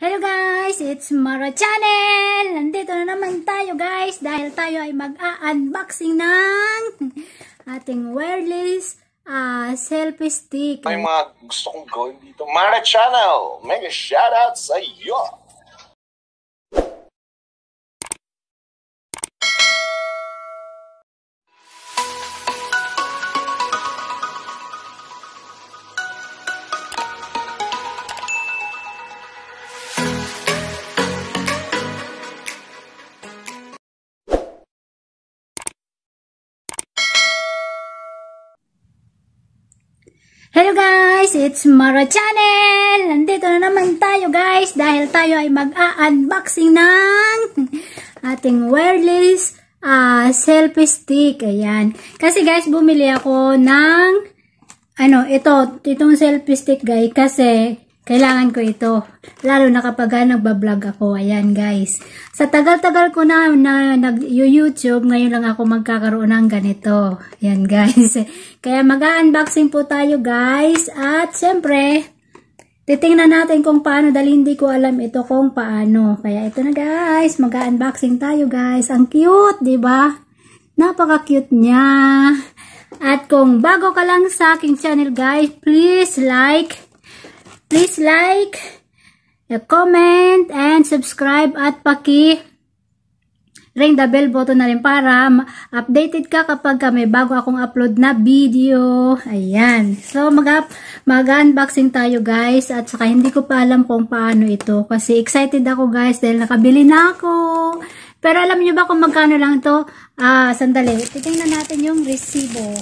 Hello guys! It's Mara Channel! Nandito na naman tayo guys dahil tayo ay mag-unboxing ng ating wireless uh, selfie stick. May mga gusto kong gawin dito. Mara Channel! Mega shoutout sa iyo! Hello guys! It's Mara Channel! Nandito na naman tayo guys dahil tayo ay mag-unboxing ng ating wireless uh, selfie stick. Ayan. Kasi guys, bumili ako ng ano, ito, itong selfie stick guys kasi kailangan ko ito. Lalo na kapag ah, nagbablog ako. Ayan guys. Sa tagal-tagal ko na, na nag-YouTube, ngayon lang ako magkakaroon ng ganito. Ayan guys. Kaya mag-unboxing po tayo guys. At syempre, titingnan natin kung paano dahil hindi ko alam ito kung paano. Kaya ito na guys. Mag-unboxing tayo guys. Ang cute, di ba? Napaka-cute niya. At kung bago ka lang sa aking channel guys, please like, Please like, comment, and subscribe at paki ring the bell button na rin para updated ka kapag may bago akong upload na video. Ayan. So, mag-unboxing mag tayo guys. At saka hindi ko pa alam kung paano ito. Kasi excited ako guys dahil nakabili na ako. Pero alam nyo ba kung magkano lang to? Ah, sandali. Titingnan natin yung resibo.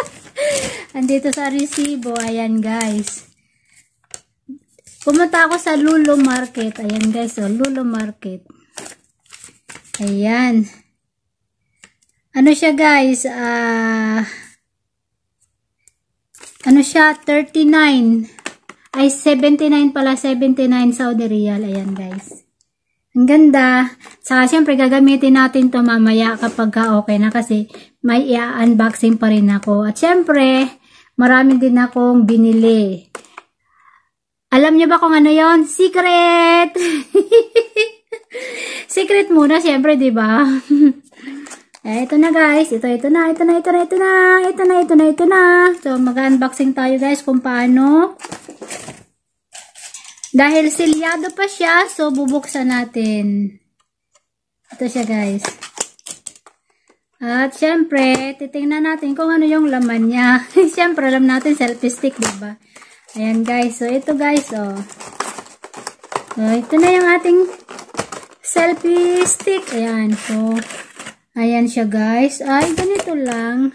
Andito sa resibo. Ayan guys. Pumunta ako sa Lulo Market. Ayan guys, so oh, Lulo Market. Ayan. Ano siya guys? Ah... Uh, ano siya, 39 ay 79 pala 79 Saudi Real, ayan guys ang ganda saka syempre gagamitin natin to mamaya kapag okay na kasi may i-unboxing pa rin ako at syempre marami din akong binili alam niyo ba kung ano yon? Secret! Secret muna, syempre, di ba? eh, ito na guys. Ito, ito na, ito na, ito na, ito na, ito na, ito na, ito na. So, mag-unboxing tayo guys kung paano. Dahil silyado pa siya, so bubuksan natin. Ito siya guys. At syempre, titingnan natin kung ano yung laman niya. syempre, alam natin selfie stick, di ba? Ayan guys. So, ito guys, oh. So, ito na yung ating selfie stick. Ayan. So, ayan siya guys. Ay, ganito lang.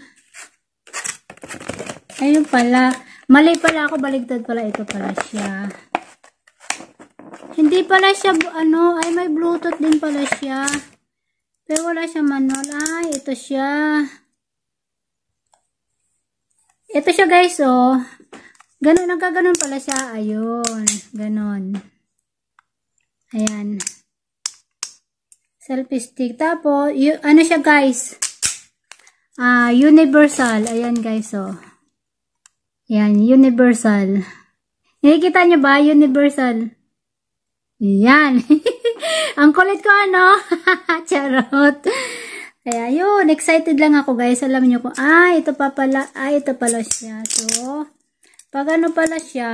Ayun pala. Mali pala ako. Baligtad pala. Ito pala siya. Hindi pala siya, ano, ay may bluetooth din pala siya. Pero wala siya manual. Ay, ito siya. Ito siya guys, oh. Ganon, nagkaganon pala siya. Ayun, Ganun. Ayan. Selfie stick. Tapos, ano siya guys? Ah, uh, universal. Ayan guys, oh. Ayan, universal. Nakikita nyo ba? Universal. Ayan. Ang kulit ko ano? Charot. Kaya yun, excited lang ako guys. Alam nyo ko, ah, ito pa pala, ah, ito pala siya. So, Pagano pala siya,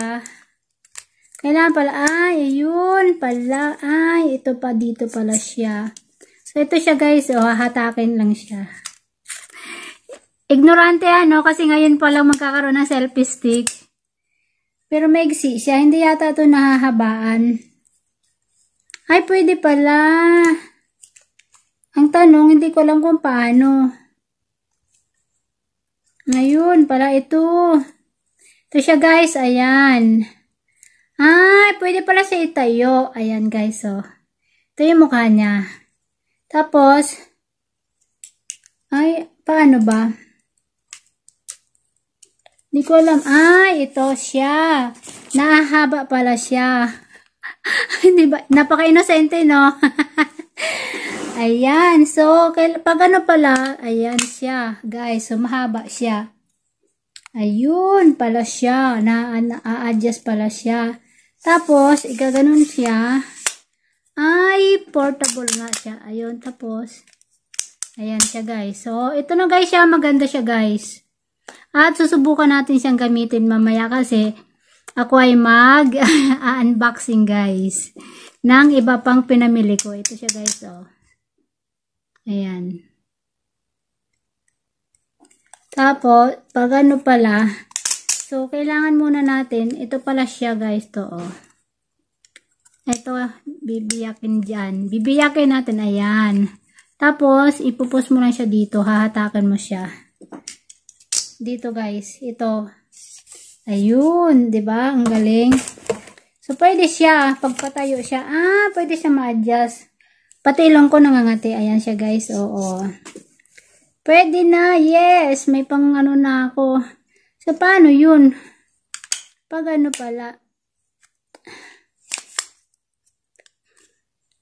kailangan pala, ay, ayun pala, ay, ito pa, dito pala siya. So, ito siya guys, o, oh, hahatakin lang siya. Ignorante ano, kasi ngayon pa lang magkakaroon ng selfie stick. Pero may maigsi siya, hindi yata ito nahahabaan. Ay, pwede pala. Ang tanong, hindi ko alam kung paano. Ngayon, pala ito. Ito siya guys, ayan. Ay, pwede pala siya itayo. Ayan guys, oh. Ito yung mukha niya. Tapos, ay, paano ba? Hindi ko alam. Ay, ito siya. Nahahaba pala siya. Hindi ba? Napaka-inosente, no? ayan. So, pag ano pala, ayan siya. Guys, so mahaba siya. Ayun pala siya. Na-adjust na, pala siya. Tapos, ikaganon siya. Ay, portable nga siya. Ayun, tapos. Ayan siya guys. So, ito na guys siya. Maganda siya guys. At susubukan natin siyang gamitin mamaya kasi ako ay mag-unboxing guys. Nang iba pang pinamili ko. Ito siya guys. Oh. Ayan. Tapos, pag ano pala, so, kailangan muna natin, ito pala siya guys, to, oh. Ito, ah, bibiyakin dyan. Bibiyakin natin, ayan. Tapos, ipupos mo lang siya dito, hahatakin mo siya. Dito guys, ito. Ayun, ba diba? Ang galing. So, pwede siya, pagpatayo siya, ah, pwede siya ma-adjust. Pati ilong ko nangangati. Ayan siya guys, oo. Pwede na, yes. May pang ano na ako. So, paano yun? Pag ano pala.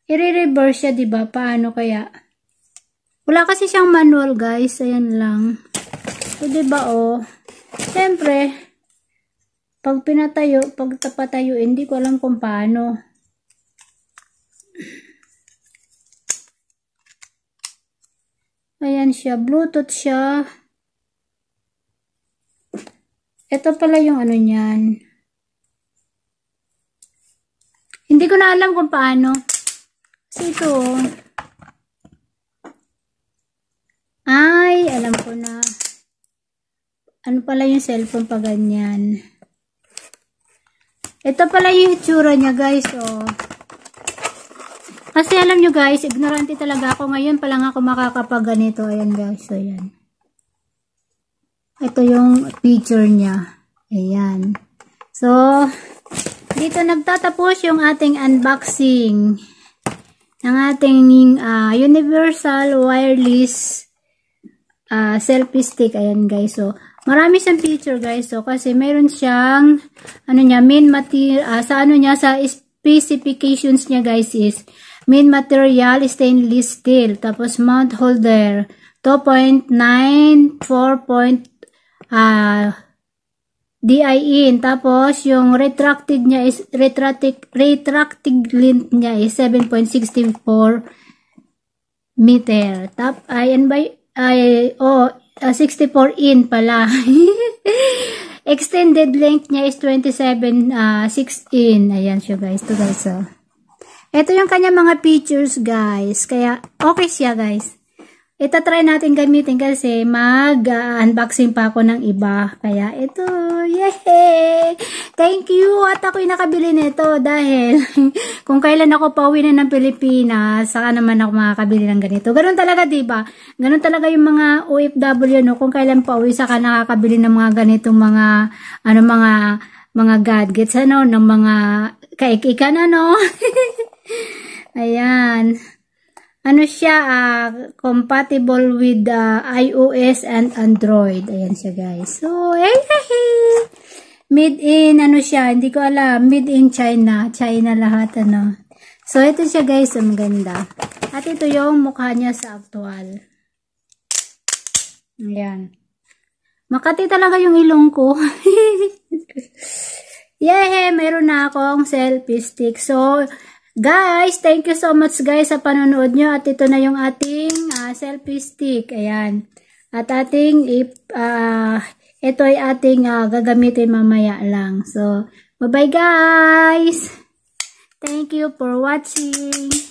I-reverse siya, ba diba? Paano kaya? Wala kasi siyang manual, guys. Ayan lang. So, ba diba, oh. Siyempre, pag pinatayo, pag tapatayo, hindi ko alam kung paano. Ayan siya. Bluetooth siya. Ito pala yung ano niyan. Hindi ko na alam kung paano. Kasi ito. Oh. Ay, alam ko na. Ano pala yung cellphone pa ganyan. Ito pala yung itsura niya guys. Oh. Kasi alam nyo guys, ignorante talaga ako. Ngayon pa lang ako makakapag-ganito. Ayan guys, so yan. Ito yung picture niya. Ayan. So, dito nagtatapos yung ating unboxing ng ating uh, universal wireless uh, selfie stick. Ayan guys, so Marami siyang feature guys. So, kasi meron siyang, ano niya, main material, uh, sa ano niya, sa specifications niya guys is, Main material, stainless steel. Tapos mount holder, 2.9, 4. Uh, DI in. Tapos, yung retracted niya is, retracted, retracted length niya is 7.64 meter. Tap, ay, and by, ay, oh, uh, ah, 64 in pala. Extended length niya is 27, uh, 6 in. Ayan siya guys. Ito guys, oh. Ito yung kanya mga pictures, guys. Kaya, okay siya, guys. try natin gamitin kasi mag-unboxing pa ako ng iba. Kaya, ito. Yay! Thank you! At ako yung nakabili nito dahil kung kailan ako pauwi na ng Pilipinas, saka naman ako makakabili ng ganito. Ganun talaga, ba diba? Ganun talaga yung mga OFW, no? Kung kailan pauwi, saka nakakabili ng mga ganitong mga, ano, mga, mga gadgets, ano, ng mga kaikika na, no? Ayan. Ano siya, uh, compatible with uh, iOS and Android. Ayan siya, guys. So, hey, hey, hey. Made in, ano siya, hindi ko alam. Made in China. China lahat, ano. So, ito siya, guys. Ang ganda. At ito yung mukha niya sa actual. Ayan. Makati talaga yung ilong ko. Yay! Meron na akong selfie stick. So, Guys, thank you so much guys sa panonood nyo. At ito na yung ating uh, selfie stick. Ayan. At ating, if, uh, ah, ito ay ating uh, gagamitin mamaya lang. So, bye-bye guys! Thank you for watching.